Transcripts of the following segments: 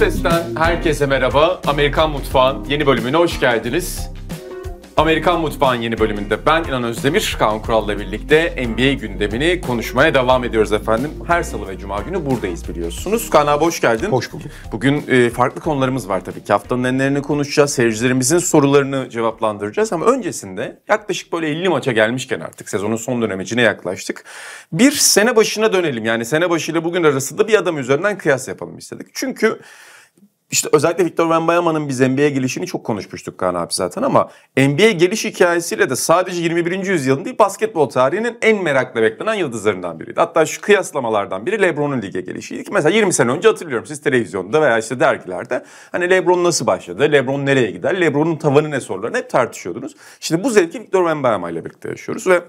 Nefes'ten herkese merhaba. Amerikan Mutfağın yeni bölümüne hoş geldiniz. Amerikan Mutfağı'nın yeni bölümünde ben İnan Özdemir, Kaan Kural'la birlikte NBA gündemini konuşmaya devam ediyoruz efendim. Her salı ve cuma günü buradayız biliyorsunuz. Kaan abi hoş geldin. Hoş bulduk. Bugün e, farklı konularımız var tabii ki. Haftanın enlerini konuşacağız, seyircilerimizin sorularını cevaplandıracağız. Ama öncesinde yaklaşık böyle 50 maça gelmişken artık sezonun son dönemecine yaklaştık. Bir sene başına dönelim yani sene başıyla bugün arasında bir adam üzerinden kıyas yapalım istedik. Çünkü işte özellikle Victor Wembanyama'nın biz NBA gelişini çok konuşmuştuk Kaan abi zaten ama NBA geliş hikayesiyle de sadece 21. yüzyılın değil basketbol tarihinin en merakla beklenen yıldızlarından biriydi. Hatta şu kıyaslamalardan biri LeBron'un lige gelişiydi ki mesela 20 sene önce hatırlıyorum siz televizyonda veya işte dergilerde hani LeBron nasıl başladı, LeBron nereye gider, LeBron'un tavanı ne sorularını hep tartışıyordunuz. Şimdi bu zevki Victor Wembanyama ile birlikte yaşıyoruz ve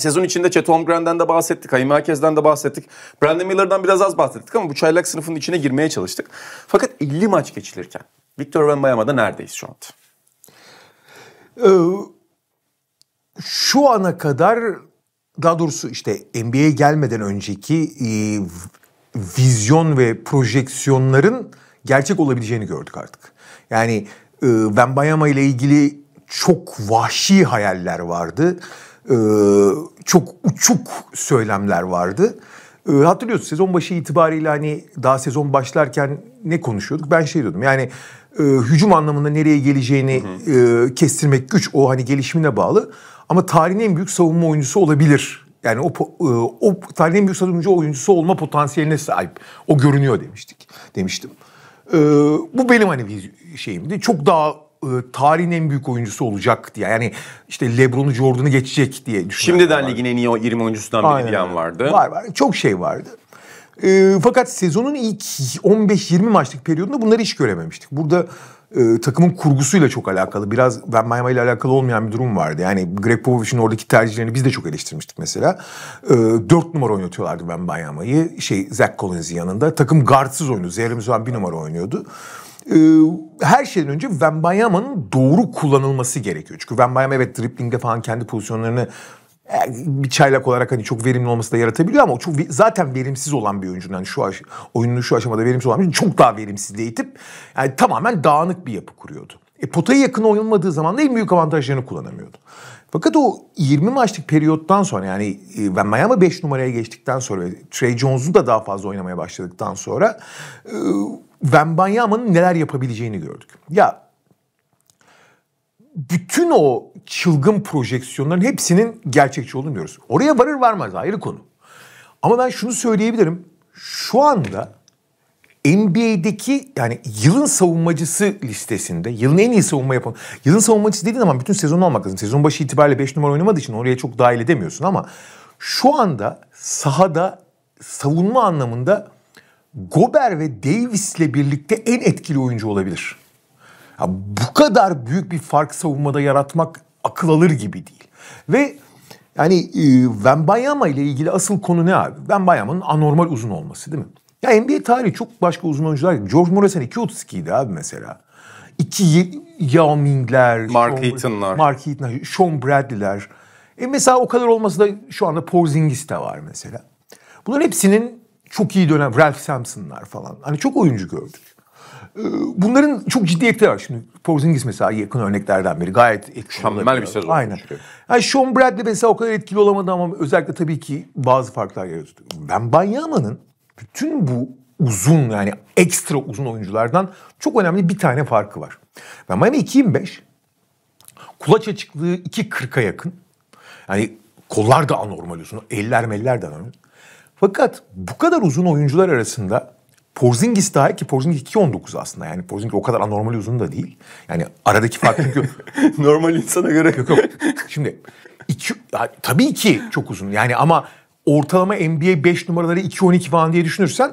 Sezon içinde Chet Holmgren'den de bahsettik, Hayim Herkes'den de bahsettik. Brandon Miller'dan biraz az bahsettik ama bu çaylak sınıfının içine girmeye çalıştık. Fakat 50 maç geçilirken Victor Wembanyama'da neredeyiz şu anda? Ee, şu ana kadar daha doğrusu işte NBA'ye gelmeden önceki e, vizyon ve projeksiyonların gerçek olabileceğini gördük artık. Yani e, Wembanyama ile ilgili çok vahşi hayaller vardı. Ee, çok uçuk söylemler vardı. Ee, hatırlıyorsunuz sezon başı itibariyle hani daha sezon başlarken ne konuşuyorduk? Ben şey diyordum yani e, hücum anlamında nereye geleceğini E, kestirmek güç o hani gelişimine bağlı. Ama tarihin en büyük savunma oyuncusu olabilir. Yani o, e, o tarihin en büyük savunma oyuncusu olma potansiyeline sahip. O görünüyor demiştik, demiştim. E, bu benim hani bir şeyimdi. Çok daha e, tarihin en büyük oyuncusu olacak diye. Yani işte LeBron'u Jordan'ı geçecek diye düşünüyorum. Şimdiden ligin en iyi 20 oyuncusundan biri Aynen. diyen vardı. Var var. Çok şey vardı. E, fakat sezonun ilk 15-20 maçlık periyodunda bunları hiç görememiştik. Burada e, takımın kurgusuyla çok alakalı. Biraz Van Miami ile alakalı olmayan bir durum vardı. Yani Greg Popovich'in oradaki tercihlerini biz de çok eleştirmiştik mesela. E, 4 numara oynatıyorlardı Van Miami'yi. Şey Zach Collins'in yanında. Takım guardsız oynuyordu. Zehremiz bir numara oynuyordu. Ee, her şeyden önce Wembayama'nın doğru kullanılması gerekiyor. Çünkü Wembayama evet driplingde falan kendi pozisyonlarını e, bir çaylak olarak hani çok verimli olması da yaratabiliyor ama o çok zaten verimsiz olan bir oyuncu yani şu aş- oyunun şu aşamada verimsiz olan bir oyuncu çok daha verimsizliğe itip yani tamamen dağınık bir yapı kuruyordu. E, potaya yakın oynanmadığı zaman da en büyük avantajlarını kullanamıyordu. Fakat o 20 maçlık periyottan sonra yani ben Miami 5 numaraya geçtikten sonra Trey Jones'u da daha fazla oynamaya başladıktan sonra e, Wembanyama'nın neler yapabileceğini gördük. Ya bütün o çılgın projeksiyonların hepsinin gerçekçi olduğunu biliyoruz. Oraya varır varmaz ayrı konu. Ama ben şunu söyleyebilirim. Şu anda NBA'deki yani yılın savunmacısı listesinde, yılın en iyi savunma yapan, yılın savunmacısı dediğin zaman bütün sezonu olmak lazım. Sezon başı itibariyle 5 numara oynamadığı için oraya çok dahil edemiyorsun ama şu anda sahada savunma anlamında Gober ve Davis'le birlikte en etkili oyuncu olabilir. Ya bu kadar büyük bir fark savunmada yaratmak akıl alır gibi değil. Ve yani e, Wembayama ile ilgili asıl konu ne abi? Wembayama'nın anormal uzun olması değil mi? Ya NBA tarihi çok başka uzun oyuncular. George Morrison 2.32 idi abi mesela. İki Yao Ming'ler. Mark Eaton'lar. Mark Eaton'lar. Sean Bradley'ler. E mesela o kadar olması da şu anda Porzingis de var mesela. Bunların hepsinin çok iyi dönem Ralph Sampson'lar falan. Hani çok oyuncu gördük. Ee, bunların çok ciddi ciddiyeti var. Şimdi Porzingis mesela yakın örneklerden biri. Gayet etkili. Mükemmel bir sezon. Aynen. Yani Sean Bradley mesela o kadar etkili olamadı ama özellikle tabii ki bazı farklar yaratıyor. Ben Banyama'nın bütün bu uzun yani ekstra uzun oyunculardan çok önemli bir tane farkı var. Ben Miami 2.25 kulaç açıklığı 2.40'a yakın. Yani kollar da anormal olsun. Eller meller de anormal. Fakat bu kadar uzun oyuncular arasında Porzingis daha ki Porzingis 2.19 aslında yani Porzingis o kadar anormal uzun da değil. Yani aradaki fark çünkü... Normal insana göre. Yok yok. Şimdi iki, ya, tabii ki çok uzun yani ama ortalama NBA 5 numaraları 2.12 falan diye düşünürsen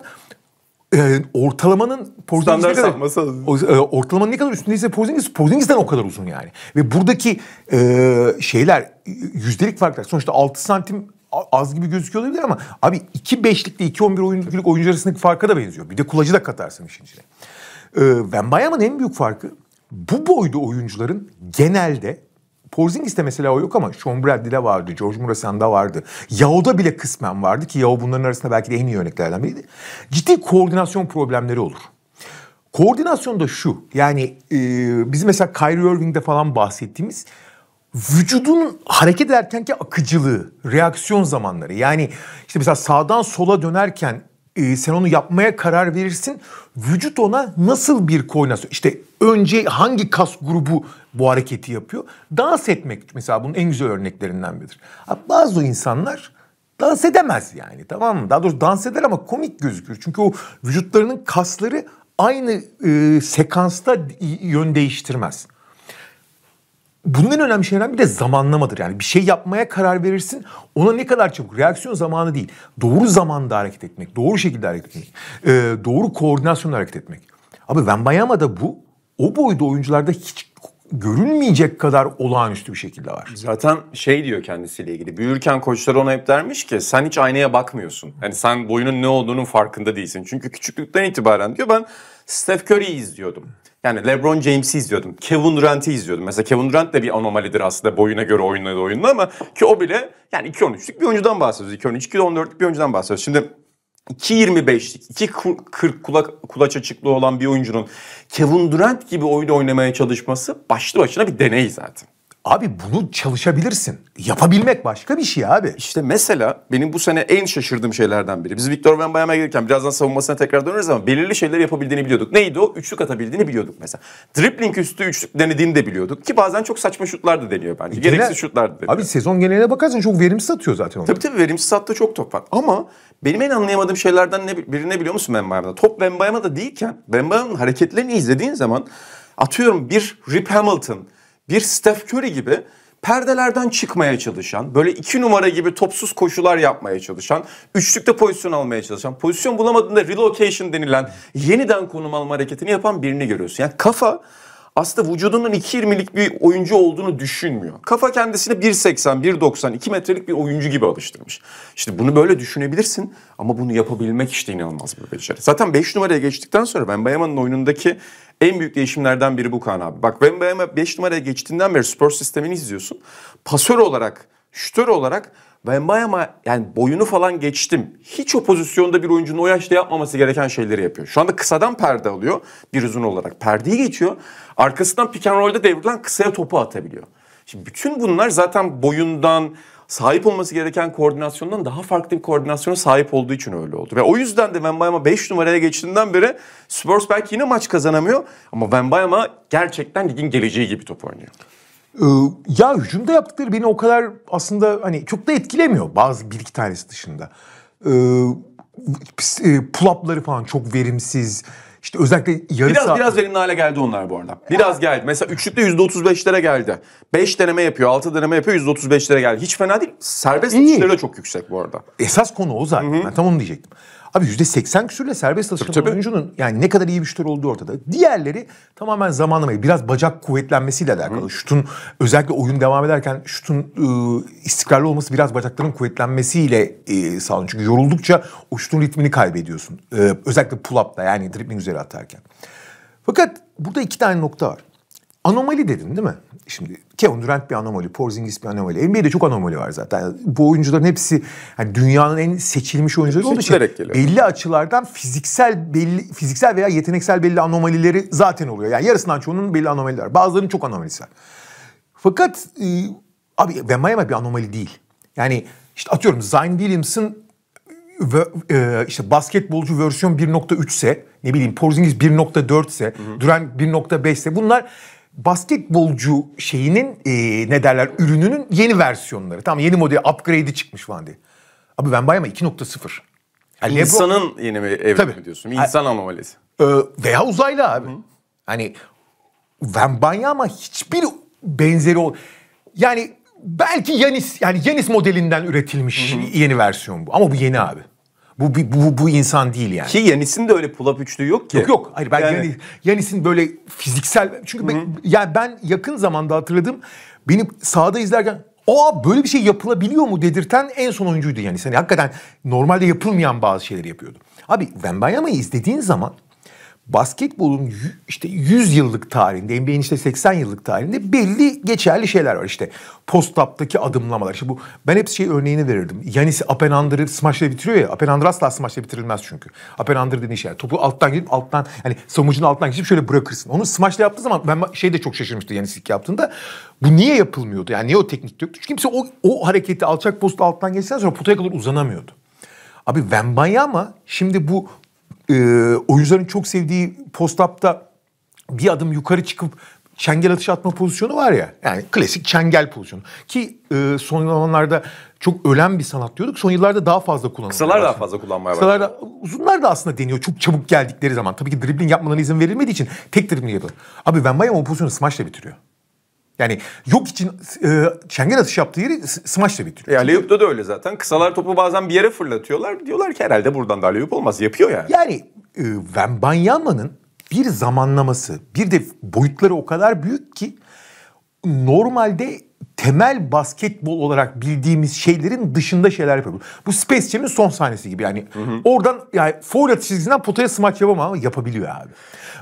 e, ortalamanın Porzingis ne kadar, e, ortalamanın ne kadar üstündeyse Porzingis, Porzingis'ten o kadar uzun yani. Ve buradaki e, şeyler yüzdelik farklar sonuçta 6 santim az gibi gözüküyor olabilir ama abi 2-5'lik ile 2-11 oyunculuk oyuncu arasındaki farka da benziyor. Bir de kulacı da katarsın işin içine. Ee, Van Wembayam'ın en büyük farkı bu boyda oyuncuların genelde Porzingis'te mesela o yok ama Sean Bradley'de vardı, George Murasan'da vardı. Yao'da bile kısmen vardı ki Yao bunların arasında belki de en iyi örneklerden biriydi. Ciddi koordinasyon problemleri olur. Koordinasyon da şu yani e, biz mesela Kyrie Irving'de falan bahsettiğimiz vücudun hareket ederkenki akıcılığı, reaksiyon zamanları. Yani işte mesela sağdan sola dönerken e, sen onu yapmaya karar verirsin. Vücut ona nasıl bir koordinasyon? İşte önce hangi kas grubu bu hareketi yapıyor? Dans etmek mesela bunun en güzel örneklerinden biridir. Bazı insanlar dans edemez yani tamam mı? Daha doğrusu dans eder ama komik gözükür. Çünkü o vücutlarının kasları aynı e, sekansta yön değiştirmez bunun en önemli şeylerden bir de zamanlamadır. Yani bir şey yapmaya karar verirsin ona ne kadar çabuk reaksiyon zamanı değil. Doğru zamanda hareket etmek, doğru şekilde hareket etmek, e, doğru koordinasyonla hareket etmek. Abi Wembayama da bu o boyda oyuncularda hiç görünmeyecek kadar olağanüstü bir şekilde var. Zaten şey diyor kendisiyle ilgili. Büyürken koçları ona hep dermiş ki sen hiç aynaya bakmıyorsun. Yani sen boyunun ne olduğunun farkında değilsin. Çünkü küçüklükten itibaren diyor ben Steph Curry'i izliyordum. Yani LeBron James'i izliyordum. Kevin Durant'i izliyordum. Mesela Kevin Durant de bir anomalidir aslında boyuna göre oynadığı oyunda ama ki o bile yani 2.13'lük bir oyuncudan bahsediyoruz. 2.13, 2.14'lük bir oyuncudan bahsediyoruz. Şimdi 2.25'lik, 2.40 kulak, kulaç açıklığı olan bir oyuncunun Kevin Durant gibi oyun oynamaya çalışması başlı başına bir deney zaten. Abi bunu çalışabilirsin. Yapabilmek başka bir şey abi. İşte mesela benim bu sene en şaşırdığım şeylerden biri. Biz Victor Wembanyama'ya gelirken birazdan savunmasına tekrar döneriz ama belirli şeyler yapabildiğini biliyorduk. Neydi o? Üçlük atabildiğini biliyorduk mesela. Dribbling üstü üçlük denediğini de biliyorduk. Ki bazen çok saçma şutlar da deniyor bence. E, Gereksiz şutlar da deniyor. Abi sezon geneline bakarsan çok verimsiz atıyor zaten onları. Tabii tabii verimsiz attı çok top var. Ama benim en anlayamadığım şeylerden ne, birine biliyor musun Wembanyama'da? Top Wembanyama'da değilken Wembanyama'nın hareketlerini izlediğin zaman atıyorum bir Rip Hamilton bir Steph Curry gibi perdelerden çıkmaya çalışan, böyle iki numara gibi topsuz koşular yapmaya çalışan, üçlükte pozisyon almaya çalışan, pozisyon bulamadığında relocation denilen yeniden konum alma hareketini yapan birini görüyorsun. Yani kafa aslında vücudunun 2.20'lik bir oyuncu olduğunu düşünmüyor. Kafa kendisini 1.80, 1.90, 2 metrelik bir oyuncu gibi alıştırmış. İşte bunu böyle düşünebilirsin ama bunu yapabilmek işte inanılmaz bir beceri. Zaten 5 numaraya geçtikten sonra ben Bayaman'ın oyunundaki en büyük değişimlerden biri bu Kaan abi. Bak Wembanyama 5 numaraya geçtiğinden beri spor sistemini izliyorsun. Pasör olarak, şütör olarak Wembanyama yani boyunu falan geçtim. Hiç o pozisyonda bir oyuncunun o yaşta yapmaması gereken şeyleri yapıyor. Şu anda kısadan perde alıyor bir uzun olarak. Perdeyi geçiyor. Arkasından pick and roll'da devrilen kısaya topu atabiliyor. Şimdi bütün bunlar zaten boyundan, sahip olması gereken koordinasyondan daha farklı bir koordinasyona sahip olduğu için öyle oldu. Ve o yüzden de Wembayama 5 numaraya geçtiğinden beri Spurs belki yine maç kazanamıyor ama Wembayama gerçekten ligin geleceği gibi top oynuyor. Ee, ya hücumda yaptıkları beni o kadar aslında hani çok da etkilemiyor bazı bir iki tanesi dışında. Ee, e, pull-up'ları falan çok verimsiz. İşte özellikle yarı biraz, saat... Biraz verimli hale geldi onlar bu arada. Biraz geldi. Mesela üçlükte %35'lere geldi. 5 deneme yapıyor, 6 deneme yapıyor %35'lere geldi. Hiç fena değil. Serbest İyi. satışları da çok yüksek bu arada. Esas konu o zaten. Hı-hı. Ben tam onu diyecektim. Abi yüzde seksen küsürle serbest alışan tabii, oyuncunun yani ne kadar iyi bir şutör olduğu ortada. Diğerleri tamamen zamanlamayı biraz bacak kuvvetlenmesiyle alakalı. Hı. Şutun özellikle oyun devam ederken şutun e, istikrarlı olması biraz bacakların kuvvetlenmesiyle e, sağlanıyor. Çünkü yoruldukça o şutun ritmini kaybediyorsun. E, özellikle pull-up'ta yani dribbling üzeri atarken. Fakat burada iki tane nokta var. Anomali dedin değil mi? Şimdi Kevin Durant bir anomali, Porzingis bir anomali. NBA'de çok anomali var zaten. Bu oyuncuların hepsi hani dünyanın en seçilmiş oyuncuları olduğu için geliyor. belli açılardan fiziksel belli fiziksel veya yeteneksel belli anomalileri zaten oluyor. Yani yarısından çoğunun belli anomaliler var. Bazılarının çok anomalisi var. Fakat e, abi Ben Miami bir anomali değil. Yani işte atıyorum Zion Williams'ın e, işte basketbolcu versiyon 1.3 ise ne bileyim Porzingis 1.4 ise Durant 1.5 ise bunlar basketbolcu şeyinin e, ne derler ürününün yeni versiyonları. Tamam yeni model upgrade'i çıkmış falan diye. Abi ben Bayama 2.0. Yani İnsanın Lebron, yeni mi evrim mi diyorsun? İnsan yani, anomalisi. E, veya uzaylı abi. Hı. Hani Wembanyama hiçbir benzeri ol. Yani belki Yanis yani Yanis modelinden üretilmiş hı hı. yeni versiyon bu ama bu yeni abi. Bu, bu, bu, bu insan değil yani. Ki Yanis'in de öyle pull-up üçlüğü yok ki. Yok yok. Hayır ben yani... Yanis'in böyle fiziksel... Çünkü Hı -hı. ben, yani ben yakın zamanda hatırladım. beni sahada izlerken Aa böyle bir şey yapılabiliyor mu dedirten en son oyuncuydu yani. Hani hakikaten normalde yapılmayan bazı şeyleri yapıyordu. Abi Wembayama'yı izlediğin zaman basketbolun işte 100 yıllık tarihinde, NBA'nin işte 80 yıllık tarihinde belli geçerli şeyler var. İşte post-up'taki adımlamalar. İşte bu ben hep şey örneğini verirdim. Yanis Apenandır'ı smaçla bitiriyor ya. Apenandır asla smaçla bitirilmez çünkü. Apenandır dediğin şey. Topu alttan gidip alttan hani savunucunun alttan geçip şöyle bırakırsın. Onu smaçla yaptığı zaman ben şey de çok şaşırmıştı Yanis ilk yaptığında. Bu niye yapılmıyordu? Yani niye o teknik yoktu? Çünkü kimse o, o hareketi alçak posta alttan geçsen sonra potaya kadar uzanamıyordu. Abi Wembanyama şimdi bu e, ee, oyuncuların çok sevdiği postapta bir adım yukarı çıkıp çengel atış atma pozisyonu var ya. Yani klasik çengel pozisyonu. Ki e, son zamanlarda çok ölen bir sanat diyorduk. Son yıllarda daha fazla kullanılıyor. Kısalar daha fazla kullanmaya başladı. Kısalar uzunlar da aslında deniyor çok çabuk geldikleri zaman. Tabii ki dribbling yapmalarına izin verilmediği için tek dribbling yapıyor. Abi Van Bayam o pozisyonu smaçla bitiriyor. Yani yok için e, çengen atış yaptığı yeri smaçla bitiriyor. Ya Leyup'ta da öyle zaten. Kısalar topu bazen bir yere fırlatıyorlar. Diyorlar ki herhalde buradan da Leyup olmaz. Yapıyor yani. Yani e, Wembanyama'nın bir zamanlaması, bir de boyutları o kadar büyük ki normalde temel basketbol olarak bildiğimiz şeylerin dışında şeyler yapıyor. Bu Space Jam'in son sahnesi gibi yani. Hı hı. Oradan yani foul atış çizgisinden potaya smaç yapamam ama yapabiliyor abi.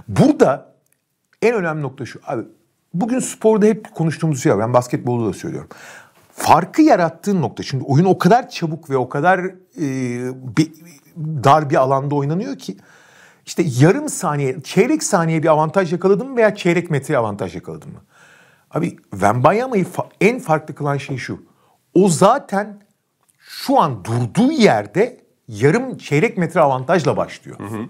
Burada en önemli nokta şu. Abi bugün sporda hep konuştuğumuz şey var. Ben basketbolu da söylüyorum. Farkı yarattığın nokta. Şimdi oyun o kadar çabuk ve o kadar e, bir, dar bir alanda oynanıyor ki. işte yarım saniye, çeyrek saniye bir avantaj yakaladın mı veya çeyrek metre avantaj yakaladın mı? Abi Wembayama'yı fa- en farklı kılan şey şu. O zaten şu an durduğu yerde yarım çeyrek metre avantajla başlıyor. Hı hı.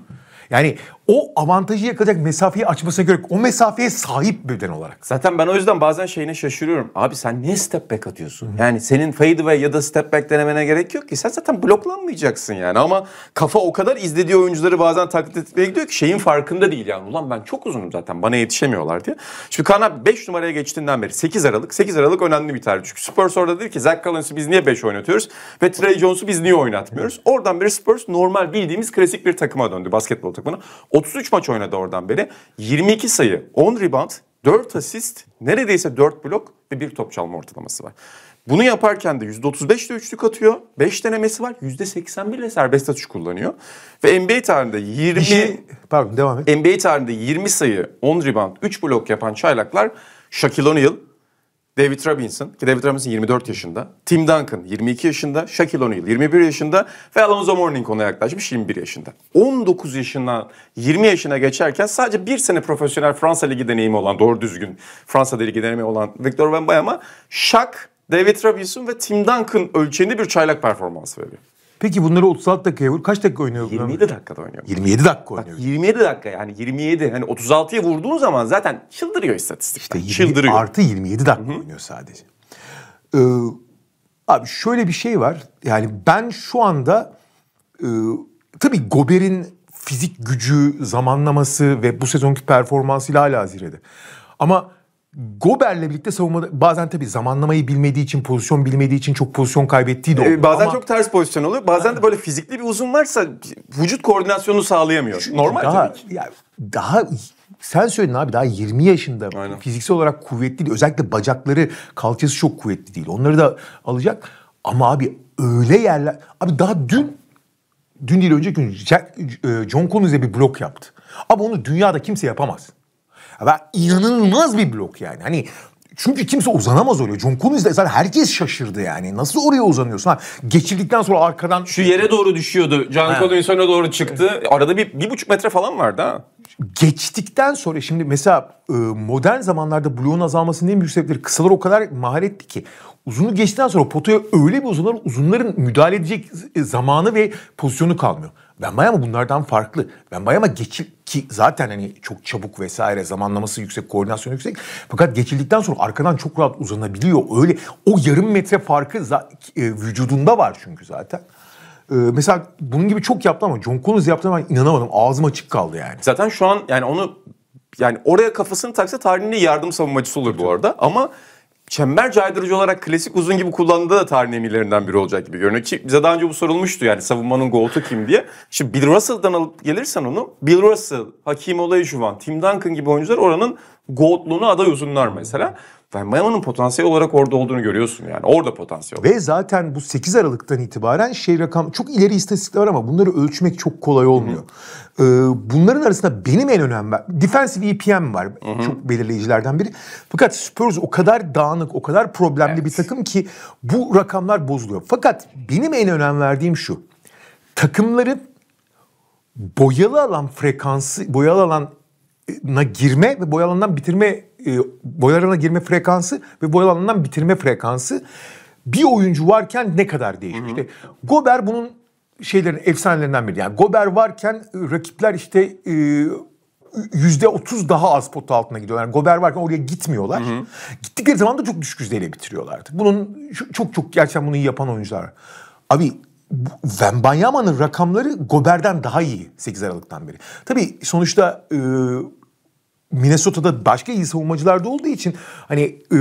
Yani o avantajı yakalayacak mesafeyi açmasına göre o mesafeye sahip birden olarak. Zaten ben o yüzden bazen şeyine şaşırıyorum. Abi sen niye step back atıyorsun? Hı-hı. Yani senin fadeaway ya da step back denemene gerek yok ki. Sen zaten bloklanmayacaksın yani ama kafa o kadar izlediği oyuncuları bazen taklit etmeye gidiyor ki şeyin farkında değil yani. Ulan ben çok uzunum zaten bana yetişemiyorlar diye. Şimdi Kaan abi 5 numaraya geçtiğinden beri 8 Aralık. 8 Aralık önemli bir tarih. Çünkü Spurs orada dedi ki Zach Collins'i biz niye 5 oynatıyoruz ve Trey Jones'u biz niye oynatmıyoruz? Oradan beri Spurs normal bildiğimiz klasik bir takıma döndü basketbol takımına. 33 maç oynadı oradan beri. 22 sayı, 10 rebound, 4 asist, neredeyse 4 blok ve 1 top çalma ortalaması var. Bunu yaparken de %35 ile üçlük atıyor. 5 denemesi var. %81 ile serbest atış kullanıyor. Ve NBA tarihinde 20 Bir pardon devam et. NBA tarihinde 20 sayı, 10 rebound, 3 blok yapan çaylaklar Shaquille O'Neal, David Robinson ki David Robinson 24 yaşında. Tim Duncan 22 yaşında. Shaquille O'Neal 21 yaşında. Ve Alonzo Mourning ona yaklaşmış 21 yaşında. 19 yaşından 20 yaşına geçerken sadece bir sene profesyonel Fransa Ligi deneyimi olan doğru düzgün Fransa Ligi deneyimi olan Victor Wembanyama Shaq, David Robinson ve Tim Duncan ölçeğinde bir çaylak performans veriyor. Peki bunları 36 dakikaya vur. Kaç dakika oynuyor? 27 bunlar? dakikada oynuyor. 27 dakika oynuyor. Bak, 27 dakika yani 27. Hani 36'ya vurduğun zaman zaten çıldırıyor istatistik. İşte 20, çıldırıyor. Artı 27 dakika Hı-hı. oynuyor sadece. Ee, abi şöyle bir şey var. Yani ben şu anda e, tabii Gober'in fizik gücü, zamanlaması ve bu sezonki performansıyla hala zirvede. Ama Gober'le birlikte savunmada bazen tabii zamanlamayı bilmediği için, pozisyon bilmediği için çok pozisyon kaybettiği de oluyor. Ee, bazen ama... çok ters pozisyon oluyor. Bazen ha. de böyle fizikli bir uzun varsa vücut koordinasyonunu sağlayamıyor. Çünkü Normal daha, tabii ki. Ya, daha sen söyledin abi daha 20 yaşında Aynen. fiziksel olarak kuvvetli değil. Özellikle bacakları, kalçası çok kuvvetli değil. Onları da alacak. Ama abi öyle yerler... Abi daha dün, dün değil önceki gün Jack, e, John Collins'e bir blok yaptı. Abi onu dünyada kimse yapamaz. Ama inanılmaz bir blok yani. Hani çünkü kimse uzanamaz oraya. John Collins de zaten herkes şaşırdı yani. Nasıl oraya uzanıyorsun? Ha, geçirdikten sonra arkadan... Şu yere doğru düşüyordu. John Collins öne doğru çıktı. Arada bir, bir buçuk metre falan vardı ha. Geçtikten sonra şimdi mesela ıı, modern zamanlarda bloğun azalmasının en büyük sebepleri kısalar o kadar maharetli ki uzunu geçtikten sonra potaya öyle bir uzanlar uzunların müdahale edecek zamanı ve pozisyonu kalmıyor. Wembayama bunlardan farklı. Wembayama geçil ki zaten hani çok çabuk vesaire zamanlaması yüksek, koordinasyon yüksek. Fakat geçildikten sonra arkadan çok rahat uzanabiliyor. Öyle o yarım metre farkı e, vücudunda var çünkü zaten. Ee, mesela bunun gibi çok yaptı ama John Collins yaptığına ben inanamadım. Ağzım açık kaldı yani. Zaten şu an yani onu yani oraya kafasını taksa tarihinde yardım savunmacısı olur bu arada. Ama çember caydırıcı olarak klasik uzun gibi kullandığı da tarihin emirlerinden biri olacak gibi görünüyor. Ki bize daha önce bu sorulmuştu yani savunmanın goat'u kim diye. Şimdi Bill Russell'dan alıp gelirsen onu Bill Russell, Hakim Olajuwon, Tim Duncan gibi oyuncular oranın goat'luğuna aday uzunlar mesela. Wembanyama'nın potansiyel olarak orada olduğunu görüyorsun yani. Orada potansiyel. Ve zaten bu 8 Aralık'tan itibaren şey rakam çok ileri istatistikler var ama bunları ölçmek çok kolay olmuyor. Hı hı. Ee, bunların arasında benim en önemli defensive EPM var. Hı hı. Çok belirleyicilerden biri. Fakat Spurs o kadar dağınık, o kadar problemli evet. bir takım ki bu rakamlar bozuluyor. Fakat benim en önem verdiğim şu. Takımların boyalı alan frekansı, boyalı alana girme ve boyalandan bitirme e, boyalarına boy girme frekansı ve boy bitirme frekansı bir oyuncu varken ne kadar değişmiş. Hı İşte Gober bunun şeylerin efsanelerinden biri. Yani Gober varken e, rakipler işte e, yüzde otuz daha az pot altına gidiyorlar. Yani Gober varken oraya gitmiyorlar. Hı hı. Gittikleri zaman da çok düşük yüzdeyle bitiriyorlardı. Bunun çok çok gerçekten bunu iyi yapan oyuncular var. Abi Wembanyama'nın rakamları Gober'den daha iyi 8 Aralık'tan beri. Tabii sonuçta Minnesota'da başka iyi savunmacılar da olduğu için hani e,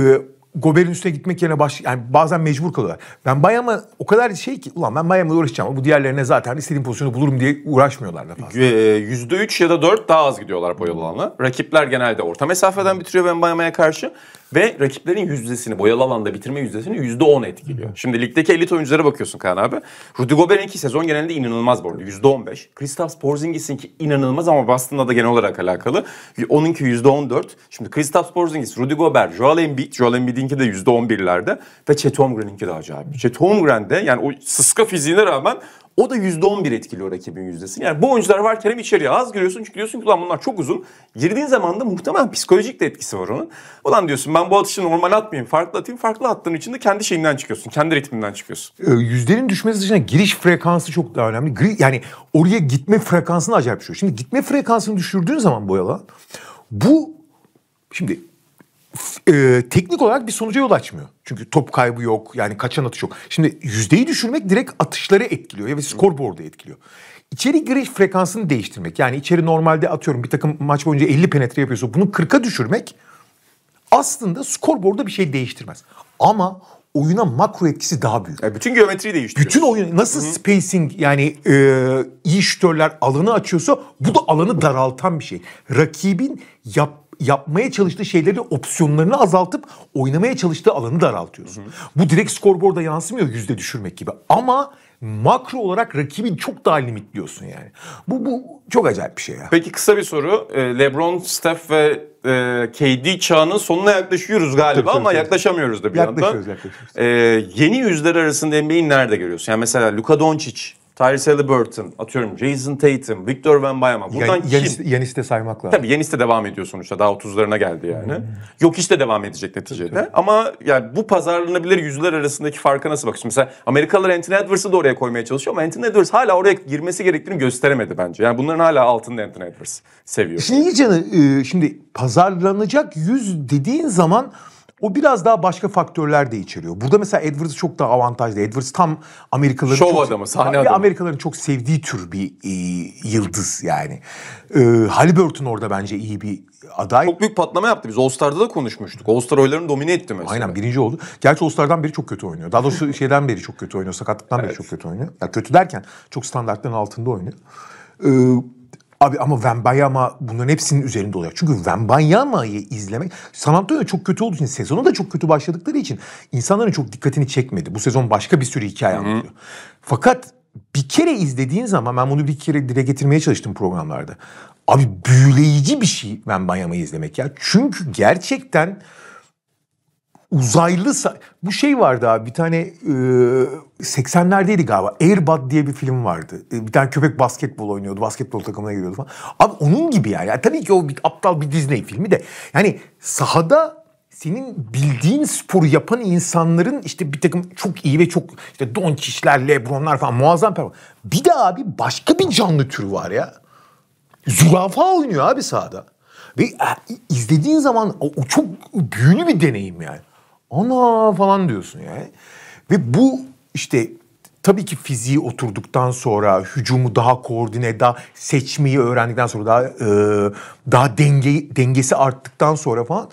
Gober'in üstüne gitmek yerine baş, yani bazen mecbur kalıyorlar. Ben Bayam'a o kadar şey ki ulan ben Bayam'la uğraşacağım. Bu diğerlerine zaten istediğim pozisyonu bulurum diye uğraşmıyorlar da fazla. %3 e, ya da 4 daha az gidiyorlar boyalı alanla. Rakipler genelde orta mesafeden bitiriyor Ben bayamaya karşı. Ve rakiplerin yüzdesini, boyalı alanda bitirme yüzdesini yüzde on etkiliyor. Şimdi ligdeki elit oyunculara bakıyorsun Kaan abi. Rudy Gobert'inki sezon genelinde inanılmaz bu arada. beş. Kristaps Porzingis'inki inanılmaz ama Boston'la da genel olarak alakalı. Onunki yüzde on dört. Şimdi Kristaps Porzingis, Rudy Gobert, Joel Embiid. Joel Embiid'inki de %11'lerde. Ve Chet Holmgren'inki de acayip. Chet Holmgren yani o sıska fiziğine rağmen o da %11 etkiliyor rakibin yüzdesini. Yani bu oyuncular varken hem içeriye az giriyorsun çünkü diyorsun ki ulan bunlar çok uzun. Girdiğin zaman da muhtemelen psikolojik de etkisi var onun. Ulan diyorsun ben bu atışı normal atmayayım farklı atayım. Farklı attığın için de kendi şeyinden çıkıyorsun. Kendi ritminden çıkıyorsun. E, yüzdenin düşmesi dışında giriş frekansı çok daha önemli. Gri, yani oraya gitme frekansını acayip düşüyor. Şimdi gitme frekansını düşürdüğün zaman bu yalan bu şimdi e, teknik olarak bir sonuca yol açmıyor. Çünkü top kaybı yok yani kaçan atış yok. Şimdi yüzdeyi düşürmek direkt atışları etkiliyor ya ve skorboardu etkiliyor. İçeri giriş frekansını değiştirmek yani içeri normalde atıyorum bir takım maç boyunca 50 penetre yapıyorsa bunu 40'a düşürmek aslında skorboarda bir şey değiştirmez. Ama oyuna makro etkisi daha büyük. Yani e, bütün geometriyi değiştiriyor. Bütün oyun nasıl Hı-hı. spacing yani e, iyi şütörler alanı açıyorsa bu da alanı daraltan bir şey. Rakibin yap yapmaya çalıştığı şeyleri opsiyonlarını azaltıp oynamaya çalıştığı alanı daraltıyorsun. Hı. Bu direkt skorboarda yansımıyor yüzde düşürmek gibi. Ama makro olarak rakibi çok daha limitliyorsun yani. Bu bu çok acayip bir şey ya. Peki kısa bir soru. Ee, LeBron, Steph ve e, KD çağının sonuna yaklaşıyoruz galiba tabii, ama tabii. yaklaşamıyoruz da bir yaklaşıyoruz, yandan. Yaklaşıyoruz, yaklaşıyoruz. E, yeni yüzler arasında NBA'yi nerede görüyorsun? Yani mesela Luka Doncic Tyrese Halliburton, atıyorum Jason Tatum, Victor Van Wembanyama. Buradan Yan, Yanis, kim? Yanis saymak lazım. Tabii Yanis de devam ediyor sonuçta. Daha 30'larına geldi yani. Hmm. Yok işte devam edecek neticede. Tabii. Ama yani bu pazarlanabilir yüzler arasındaki farka nasıl bakıyorsun? Mesela Amerikalılar Anthony Edwards'ı da oraya koymaya çalışıyor ama Anthony Edwards hala oraya girmesi gerektiğini gösteremedi bence. Yani bunların hala altında Anthony Edwards seviyor. Şimdi canı, e, şimdi pazarlanacak yüz dediğin zaman o biraz daha başka faktörler de içeriyor. Burada mesela Edwards çok daha avantajlı. Edwards tam Amerikalıların Şov çok, adamı, sahne adamı. Amerikalıların çok sevdiği tür bir e, yıldız yani. E, Halliburton orada bence iyi bir aday. Çok büyük patlama yaptı. Biz All-Star'da da konuşmuştuk. All-Star oylarını domine etti mesela. Aynen birinci oldu. Gerçi All-Star'dan beri çok kötü oynuyor. Daha doğrusu şeyden beri çok kötü oynuyor. Sakatlıktan evet. beri çok kötü oynuyor. Ya kötü derken çok standartların altında oynuyor. Ee, Abi ama Wembayama bunların hepsinin üzerinde oluyor. Çünkü Wembayama'yı izlemek... San Antonio çok kötü olduğu için, sezonu da çok kötü başladıkları için insanların çok dikkatini çekmedi. Bu sezon başka bir sürü hikaye anlatıyor. Fakat bir kere izlediğin zaman ben bunu bir kere dile getirmeye çalıştım programlarda. Abi büyüleyici bir şey Wembayama'yı izlemek ya. Çünkü gerçekten uzaylı bu şey vardı abi bir tane e, 80'lerdeydi galiba Airbud diye bir film vardı. E, bir tane köpek basketbol oynuyordu. Basketbol takımına giriyordu falan. Abi onun gibi yani. yani tabii ki o bir aptal bir Disney filmi de yani sahada senin bildiğin sporu yapan insanların işte bir takım çok iyi ve çok işte don Doncic'ler, Lebron'lar falan muazzam performans. Bir de abi başka bir canlı türü var ya. Zürafa oynuyor abi sahada. Ve e, izlediğin zaman o, o çok büyülü bir deneyim yani. Ana falan diyorsun yani. Ve bu işte tabii ki fiziği oturduktan sonra hücumu daha koordine, daha seçmeyi öğrendikten sonra daha e, daha denge dengesi arttıktan sonra falan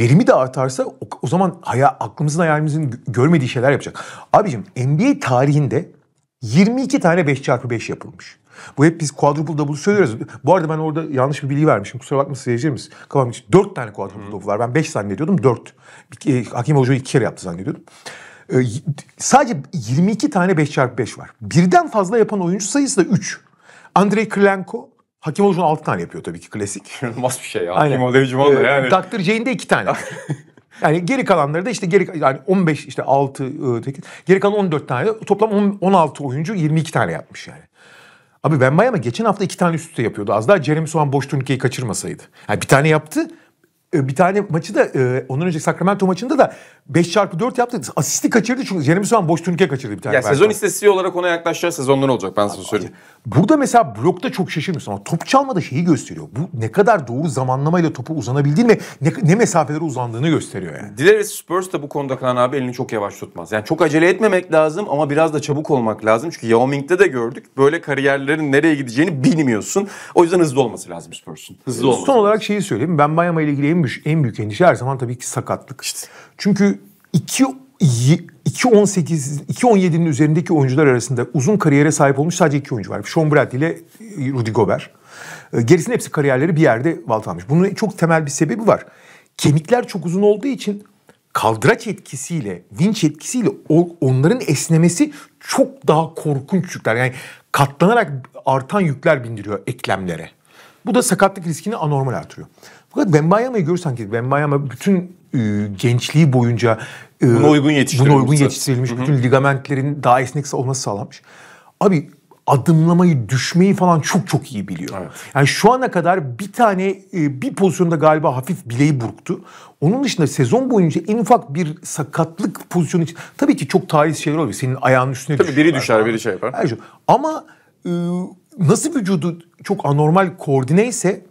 verimi de artarsa o, o zaman haya, aklımızın hayalimizin görmediği şeyler yapacak. Abicim NBA tarihinde 22 tane 5x5 yapılmış. Bu hep biz quadruple double söylüyoruz. Bu arada ben orada yanlış bir bilgi vermişim. Kusura bakma seyircilerimiz. Kafam için Dört tane quadruple double var. Ben 5 zannediyordum dört. Hakim Hoca 2 kere yaptı zannediyordum. Ee, sadece 22 tane 5x5 var. Birden fazla yapan oyuncu sayısı da 3. Andrei Krilenko, Hakim Hoca'nın 6 tane yapıyor tabii ki klasik. İnanılmaz bir şey ya. Aynen. Hakim Hoca Cuman'da ee, yani. Dr. Jane'de 2 tane. yani geri kalanları da işte geri yani 15 işte 6 8 e, geri kalan 14 tane toplam 16 oyuncu 22 tane yapmış yani. Abi Ben Bayama geçen hafta iki tane üst üste yapıyordu. Az daha Jeremy Soğan boş turnikeyi kaçırmasaydı. Yani bir tane yaptı. Ee, bir tane maçı da e, ondan önceki Sacramento maçında da 5 çarpı 4 yaptı. Asisti kaçırdı çünkü Jeremy Sohan boş turnike kaçırdı bir tane. Ya sezon istatistiği olarak ona yaklaşacağı sezondan olacak ben sana söyleyeyim. Burada mesela blokta çok şaşırmıyorsun ama top çalmada şeyi gösteriyor. Bu ne kadar doğru zamanlamayla topu uzanabildiğin ve ne, ne mesafelere uzandığını gösteriyor yani. Dileriz Spurs da bu konuda Kaan abi elini çok yavaş tutmaz. Yani çok acele etmemek lazım ama biraz da çabuk olmak lazım. Çünkü Yao Ming'de de gördük. Böyle kariyerlerin nereye gideceğini bilmiyorsun. O yüzden hızlı olması lazım Spurs'un. Hızlı olması Son olarak şeyi söyleyeyim. Ben Bayama ile ilgili en büyük, en büyük endişe her zaman tabii ki sakatlık. İşte. Çünkü 2 2.18, 2.17'nin üzerindeki oyuncular arasında uzun kariyere sahip olmuş sadece iki oyuncu var. Sean Bradley ile e, Rudy Gobert. E, gerisinin hepsi kariyerleri bir yerde baltalanmış. Bunun çok temel bir sebebi var. Kemikler çok uzun olduğu için kaldıraç etkisiyle, vinç etkisiyle onların esnemesi çok daha korkunç yükler. Yani katlanarak artan yükler bindiriyor eklemlere. Bu da sakatlık riskini anormal artırıyor. Fakat Wembayama'yı görürsen ki Wembayama bütün e, gençliği boyunca e, buna uygun yetiştirilmiş, buna uygun yetiştirilmiş bütün ligamentlerin daha esnek olması sağlanmış. Abi adımlamayı, düşmeyi falan çok çok iyi biliyor. Evet. Yani şu ana kadar bir tane e, bir pozisyonda galiba hafif bileği burktu. Onun dışında sezon boyunca en ufak bir sakatlık pozisyonu için tabii ki çok talihsiz şeyler oluyor. Senin ayağının üstüne tabii düşüyor. biri düşer, biri şey yapar. Şey. Ama nasıl vücudu çok anormal koordineyse. ise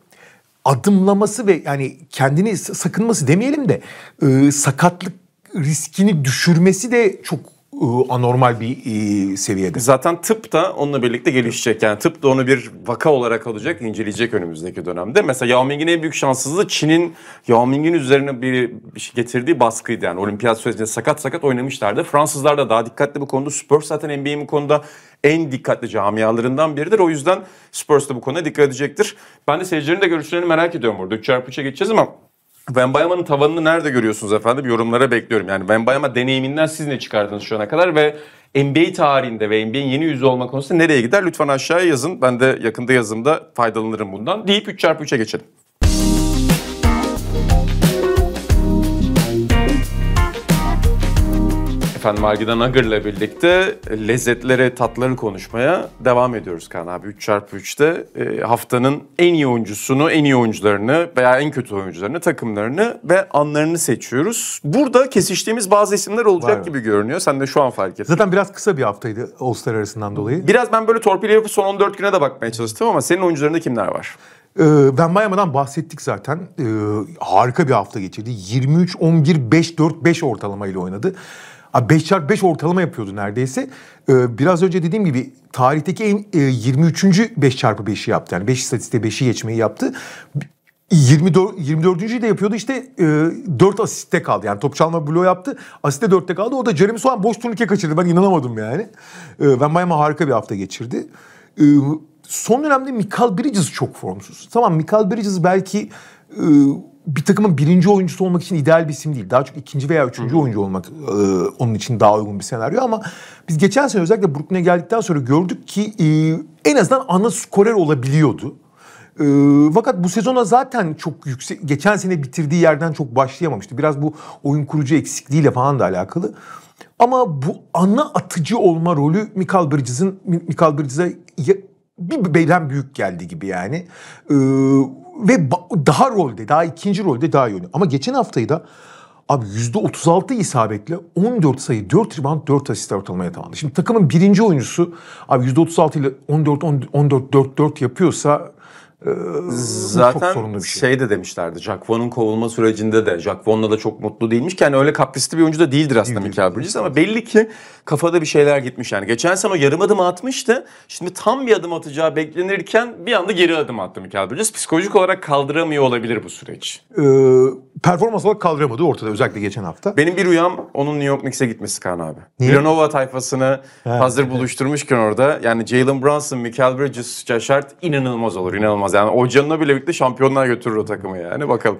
adımlaması ve yani kendini sakınması demeyelim de e, sakatlık riskini düşürmesi de çok e, anormal bir e, seviyede. Zaten tıp da onunla birlikte gelişecek. Yani tıp da onu bir vaka olarak alacak, inceleyecek önümüzdeki dönemde. Mesela Yao Ming'in en büyük şanssızlığı Çin'in Yao Ming'in üzerine bir şey getirdiği baskıydı. Yani olimpiyat sürecinde sakat sakat oynamışlardı. Fransızlar da daha dikkatli bu konuda. Spurs zaten NBA'in bu konuda en dikkatli camialarından biridir. O yüzden Spurs da bu konuda dikkat edecektir. Ben de seyircilerin de görüşlerini merak ediyorum burada. 3 çarpı 3'e geçeceğiz ama Wembayama'nın tavanını nerede görüyorsunuz efendim? Yorumlara bekliyorum. Yani Wembayama deneyiminden siz ne çıkardınız şu ana kadar ve NBA tarihinde ve NBA'nin yeni yüzü olma konusunda nereye gider? Lütfen aşağıya yazın. Ben de yakında yazımda faydalanırım bundan deyip 3x3'e geçelim. Efendim Margida Nagır'la birlikte e, lezzetlere tatları konuşmaya devam ediyoruz Kaan abi. 3x3'te e, haftanın en iyi oyuncusunu, en iyi oyuncularını veya en kötü oyuncularını, takımlarını ve anlarını seçiyoruz. Burada kesiştiğimiz bazı isimler olacak Var gibi görünüyor. Sen de şu an fark ettin. Zaten biraz kısa bir haftaydı All-Star arasından dolayı. Biraz ben böyle torpil yapıp son 14 güne de bakmaya çalıştım ama senin oyuncularında kimler var? Ee, ben Bayama'dan bahsettik zaten. Ee, harika bir hafta geçirdi. 23-11-5-4-5 ortalama ile oynadı. 5x5 ortalama yapıyordu neredeyse. Ee, biraz önce dediğim gibi tarihteki en 23. E, 5x5'i yaptı. Yani 5 istatistiğe 5'i geçmeyi yaptı. 24 24. de yapıyordu işte 4 e, asiste kaldı. Yani top çalma bloğu yaptı. Asiste 4'te kaldı. O da Jeremy Soğan boş turnike kaçırdı. Ben inanamadım yani. Ee, Van ben harika bir hafta geçirdi. Ee, son dönemde Mikal Bridges çok formsuz. Tamam Mikal Bridges belki e, bir takımın birinci oyuncusu olmak için ideal bir isim değil. Daha çok ikinci veya üçüncü oyuncu olmak e, onun için daha uygun bir senaryo ama biz geçen sene özellikle Brooklyn'e geldikten sonra gördük ki e, en azından ana skorer olabiliyordu. E, fakat bu sezona zaten çok yüksek, geçen sene bitirdiği yerden çok başlayamamıştı. Biraz bu oyun kurucu eksikliğiyle falan da alakalı. Ama bu ana atıcı olma rolü Michael Bridges'in Michael Bridges'e bir beyden büyük geldi gibi yani. Ee, ve daha rolde, daha ikinci rolde daha iyi oynuyor. Ama geçen haftayı da abi %36 isabetle 14 sayı, 4 rebound, 4 asist ortalamaya tamamladı. Şimdi takımın birinci oyuncusu abi %36 ile 14 14 4 4 yapıyorsa ee, Zaten çok sorunlu bir şey. şey de demişlerdi. Jack Vaughn'un kovulma sürecinde de Jack Vaughn'la da çok mutlu değilmiş yani öyle kaprisli bir oyuncu da değildir aslında değil, Mikael Bridges ama belli ki kafada bir şeyler gitmiş yani. Geçen sene o yarım adım atmıştı. Şimdi tam bir adım atacağı beklenirken bir anda geri adım attı Michael Bridges. Psikolojik olarak kaldıramıyor olabilir bu süreç. Ee, performans olarak kaldıramadı ortada özellikle geçen hafta. Benim bir rüyam onun New York Knicks'e gitmesi Kaan abi. Niye? Villanova tayfasını ha, hazır evet. buluşturmuşken orada yani Jalen Brunson, Michael Bridges, Josh inanılmaz olur inanılmaz. Yani Oca'nınla bile birlikte şampiyonlar götürür o takımı yani bakalım.